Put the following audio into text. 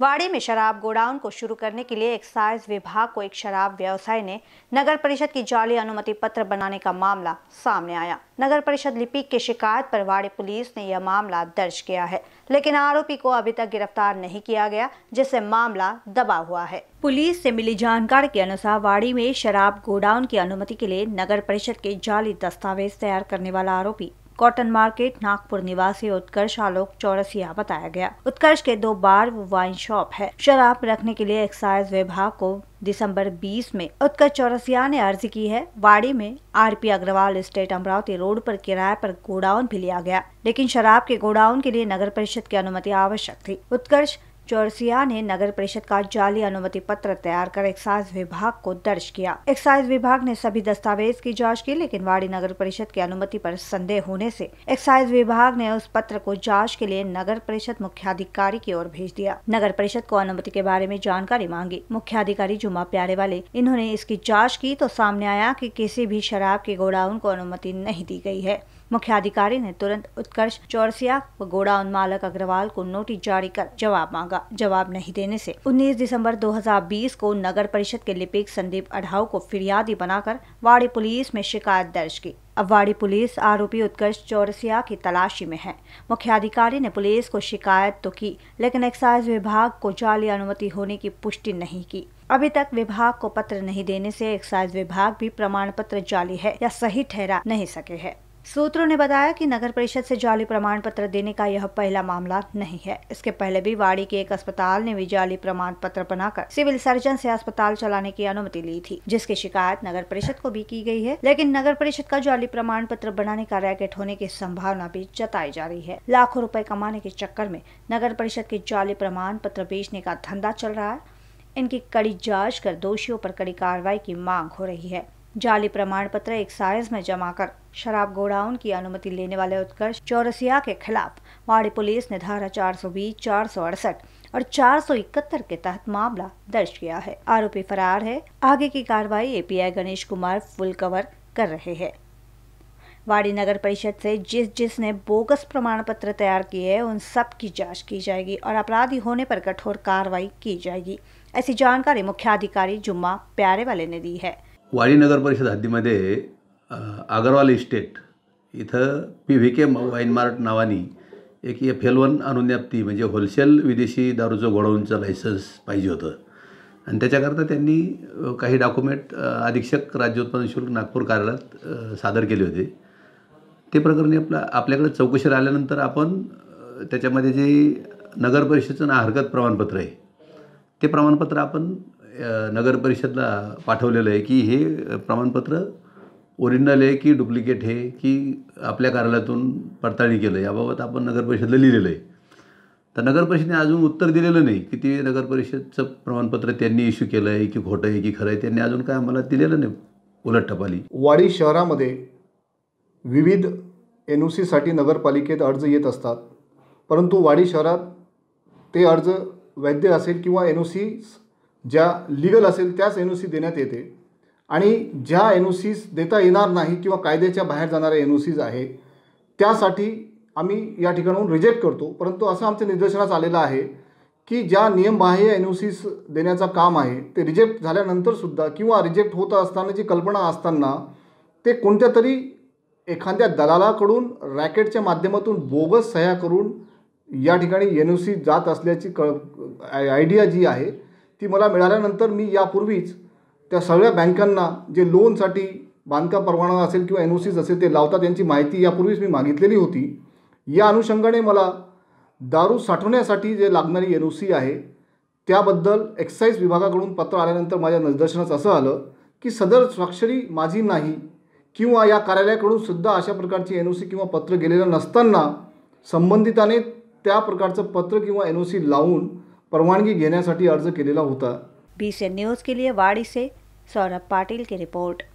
वाड़ी में शराब गोडाउन को शुरू करने के लिए एक्साइज विभाग को एक शराब व्यवसाय ने नगर परिषद की जाली अनुमति पत्र बनाने का मामला सामने आया नगर परिषद लिपिक की शिकायत पर वाड़ी पुलिस ने यह मामला दर्ज किया है लेकिन आरोपी को अभी तक गिरफ्तार नहीं किया गया जिससे मामला दबा हुआ है पुलिस से मिली जानकारी के अनुसार वाड़ी में शराब गोडाउन की अनुमति के लिए नगर परिषद के जाली दस्तावेज तैयार करने वाला आरोपी कॉटन मार्केट नागपुर निवासी उत्कर्ष आलोक चौरसिया बताया गया उत्कर्ष के दो बार वाइन शॉप है शराब रखने के लिए एक्साइज विभाग को दिसंबर 20 में उत्कर्ष चौरसिया ने अर्जी की है वाड़ी में RP Agarwal estate Amravati road पर किराए पर गोडाउन भी लिया गया लेकिन शराब के गोडाउन के लिए नगर परिषद की अनुमति आवश्यक थी उत्कर्ष चौरसिया ने नगर परिषद का जाली अनुमति पत्र तैयार कर एक्साइज विभाग को दर्ज किया एक्साइज विभाग ने सभी दस्तावेज की जाँच की लेकिन वाड़ी नगर परिषद की अनुमति पर संदेह होने से एक्साइज विभाग ने उस पत्र को जाँच के लिए नगर परिषद मुख्याधिकारी की ओर भेज दिया नगर परिषद को अनुमति के बारे में जानकारी मांगी मुख्याधिकारी जुमा प्यारे वाले इन्होंने इसकी जाँच की तो सामने आया कि किसी भी शराब के गोडाउन को अनुमति नहीं दी गयी है मुख्याधिकारी ने तुरंत उत्कर्ष चौरसिया व गोडाउन मालक अग्रवाल को नोटिस जारी कर जवाब मांगा जवाब नहीं देने से 19 दिसंबर 2020 को नगर परिषद के लिपिक संदीप अढ़ाव को फिरियादी बनाकर वाड़ी पुलिस में शिकायत दर्ज की अब वाड़ी पुलिस आरोपी उत्कर्ष चौरसिया की तलाशी में है मुख्याधिकारी ने पुलिस को शिकायत तो की लेकिन एक्साइज विभाग को जाली अनुमति होने की पुष्टि नहीं की अभी तक विभाग को पत्र नहीं देने से एक्साइज विभाग भी प्रमाण पत्र जाली है या सही ठहरा नहीं सके है सूत्रों ने बताया कि नगर परिषद से जाली प्रमाण पत्र देने का यह पहला मामला नहीं है इसके पहले भी वाड़ी के एक अस्पताल ने भी जाली प्रमाण पत्र बनाकर सिविल सर्जन से अस्पताल चलाने की अनुमति ली थी जिसकी शिकायत नगर परिषद को भी की गई है लेकिन नगर परिषद का जाली प्रमाण पत्र बनाने का रैकेट होने की संभावना भी जताई जा रही है लाखों रूपए कमाने के चक्कर में नगर परिषद के जाली प्रमाण पत्र बेचने का धंधा चल रहा है इनकी कड़ी जाँच कर दोषियों पर कड़ी कार्रवाई की मांग हो रही है जाली प्रमाण पत्र एक में जमा कर शराब गोडाउन की अनुमति लेने वाले उत्कर्ष चौरसिया के खिलाफ वाड़ी पुलिस ने धारा चार सौ बीस चार सौ अड़सठ और चार सौ इकहत्तर के तहत मामला दर्ज किया है आरोपी फरार है आगे की कार्रवाई API Ganesh Kumar full cover कर रहे हैं वाड़ी नगर परिषद से जिस जिसने बोगस प्रमाण पत्र तैयार किए हैं उन सब की जांच की जाएगी और अपराधी होने पर कठोर कार्रवाई की जाएगी ऐसी जानकारी मुख्याधिकारी जुम्मा प्यारे वाले ने दी है वाडी नगर परिषद हद्दीमध्ये अगरवाल इस्टेट इथं P V K wine mart नावानी एक एफ एल वन अनुज्ञाप्ती म्हणजे होलसेल विदेशी दारूचं गोडाऊनचं लायसन्स पाहिजे होतं आणि त्याच्याकरता त्यांनी काही डॉक्युमेंट अधीक्षक राज्य उत्पादन शुल्क नागपूर कार्यालयात सादर केले होते ते प्रकरणी आपला आपल्याकडे चौकशी आल्यानंतर आपण त्याच्यामध्ये जे नगर परिषदेचं ना हरकत प्रमाणपत्र आहे ते प्रमाणपत्र आपण नगर परिषदला पाठवलेलं आहे की हे प्रमाणपत्र ओरिजिनल आहे की डुप्लिकेट हे की आपल्या कार्यालयातून पडताळणी केलं याबाबत आपण नगर परिषदला लिहिलेलं आहे तर नगर परिषदेने अजून उत्तर दिलेलं नाही की ते नगर परिषदचं प्रमाणपत्र त्यांनी इश्यू केलं आहे की खोटं आहे की खरं आहे त्यांनी अजून काय आम्हाला दिलेलं नाही उलट टपाली वाडी शहरामध्ये विविध एन ओ सीसाठी नगरपालिकेत अर्ज येत असतात परंतु वाडी शहरात ते अर्ज वैद्य असेल किंवा एन ओ सी ज्या लिगल असेल त्याच एन ओ सी देण्यात येते आणि ज्या एन ओ सीज देता येणार नाही किंवा कायद्याच्या बाहेर जाणाऱ्या एन ओ सीज आहे त्यासाठी आम्ही या ठिकाणाहून रिजेक्ट करतो परंतु असं आमच्या निदर्शनास आलेलं आहे की ज्या नियमबाह्य एन ओ सीज देण्याचं काम आहे ते रिजेक्ट झाल्यानंतरसुद्धा किंवा रिजेक्ट होत असताना जी कल्पना असताना ते कोणत्या तरी एखाद्या दलालाकडून रॅकेटच्या माध्यमातून बोगस सह्या करून या ठिकाणी एन ओ सी जात असल्याची क आयडिया जी आहे ती मला मिळाल्यानंतर मी यापूर्वीच त्या सगळ्या बँकांना जे लोनसाठी बांधकाम परवाना असेल किंवा एन ओ सीज असेल ते लावतात यांची माहिती यापूर्वीच मी मागितलेली होती या अनुषंगाने मला दारू साठवण्यासाठी जे लागणारी एन ओ सी आहे त्याबद्दल एक्साईज विभागाकडून पत्र आल्यानंतर माझ्या निदर्शनास असं आलं की सदर स्वाक्षरी माझी नाही किंवा या कार्यालयाकडून सुद्धा अशा प्रकारची एन ओ सी किंवा पत्र गेलेलं नसताना संबंधिताने त्या प्रकारचं पत्र किंवा एन ओ सी लावून परवानगी घेण्यासाठी अर्ज केलेला होता बी सी न्यूज़ के लिए वाड़ी से सौरभ पाटील की रिपोर्ट